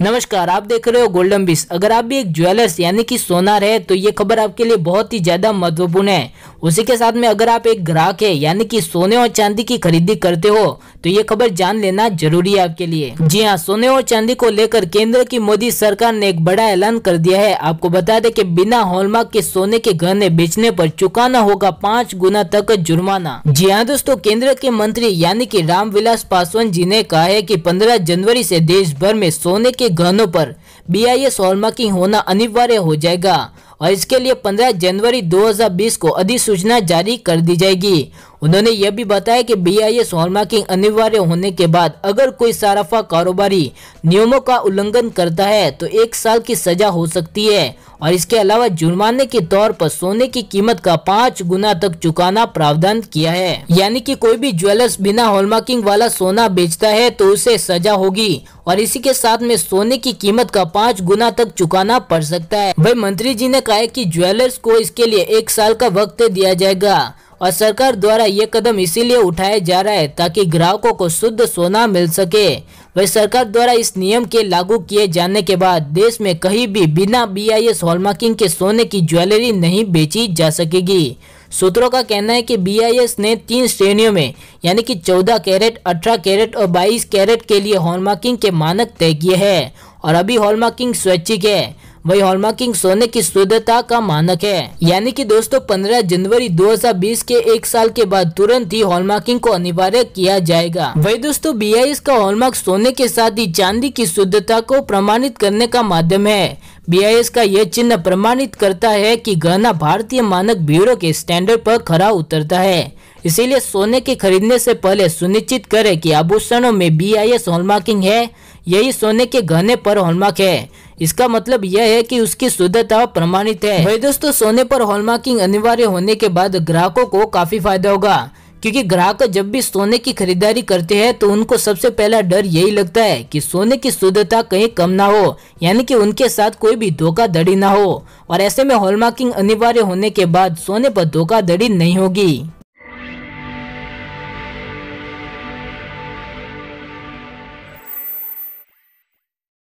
नमस्कार आप देख रहे हो गोल्डन बीस अगर आप भी एक ज्वेलर्स यानी कि सोनार है तो ये खबर आपके लिए बहुत ही ज़्यादा महत्वपूर्ण है उसी के साथ में अगर आप एक ग्राहक है यानी कि सोने और चांदी की खरीदी करते हो तो ये खबर जान लेना जरूरी है आपके लिए जी हाँ सोने और चांदी को लेकर केंद्र की मोदी सरकार ने एक बड़ा ऐलान कर दिया है आपको बता दे की बिना हॉलमार्क के सोने के गहने बेचने आरोप चुकाना होगा पाँच गुना तक जुर्माना जी हाँ दोस्तों केंद्र के मंत्री यानी की रामविलास पासवान जी ने कहा है की पंद्रह जनवरी ऐसी देश भर में सोने के गहनों पर बी आई एस होना अनिवार्य हो जाएगा और इसके लिए 15 जनवरी 2020 को अधिसूचना जारी कर दी जाएगी उन्होंने यह भी बताया कि बी आई एस हॉलमार्किंग अनिवार्य होने के बाद अगर कोई सराफा कारोबारी नियमों का उल्लंघन करता है तो एक साल की सजा हो सकती है और इसके अलावा जुर्माने के तौर पर सोने की कीमत का पाँच गुना तक चुकाना प्रावधान किया है यानी कि कोई भी ज्वेलर्स बिना हॉलमार्किंग वाला सोना बेचता है तो उसे सजा होगी और इसी के साथ में सोने की कीमत का पाँच गुना तक चुकाना पड़ सकता है भाई मंत्री जी ने चुका है कि ज्वेलर्स को इसके लिए एक साल का वक्त दिया जाएगा और सरकार द्वारा ये कदम इसीलिए उठाया जा रहा है ताकि ग्राहकों को शुद्ध सोना मिल सके वह सरकार द्वारा इस नियम के लागू किए जाने के बाद देश में कहीं भी बिना बीआईएस हॉलमार्किंग के सोने की ज्वेलरी नहीं बेची जा सकेगी सूत्रों का कहना है कि बीआईएस ने तीन श्रेणियों में यानी कि 14 कैरेट 18 कैरेट और 22 कैरेट के लिए हॉलमार्किंग के मानक तय किए हैं और अभी हॉलमार्किंग स्वैच्छिक है वही हॉलमार्किंग सोने की शुद्धता का मानक है यानी कि दोस्तों 15 जनवरी 2020 के एक साल के बाद तुरंत ही हॉलमार्किंग को अनिवार्य किया जाएगा वही दोस्तों बी का हॉलमार्क सोने के साथ ही चांदी की शुद्धता को प्रमाणित करने का माध्यम है बीआईएस का यह चिन्ह प्रमाणित करता है कि गहना भारतीय मानक ब्यूरो के स्टैंडर्ड पर खरा उतरता है इसीलिए सोने के खरीदने से पहले सुनिश्चित करें कि आभूषणों में बी आई एस हॉलमार्किंग है यही सोने के गहने पर हॉलमार्क है इसका मतलब यह है कि उसकी शुद्धता प्रमाणित है दोस्तों सोने पर हॉलमार्किंग अनिवार्य होने के बाद ग्राहकों को काफी फायदा होगा क्योंकि ग्राहक जब भी सोने की खरीदारी करते हैं तो उनको सबसे पहला डर यही लगता है कि सोने की शुद्धता कहीं कम ना हो यानी कि उनके साथ कोई भी धोखाधड़ी ना हो और ऐसे में हॉलमार्किंग अनिवार्य होने के बाद सोने पर धोखाधड़ी नहीं होगी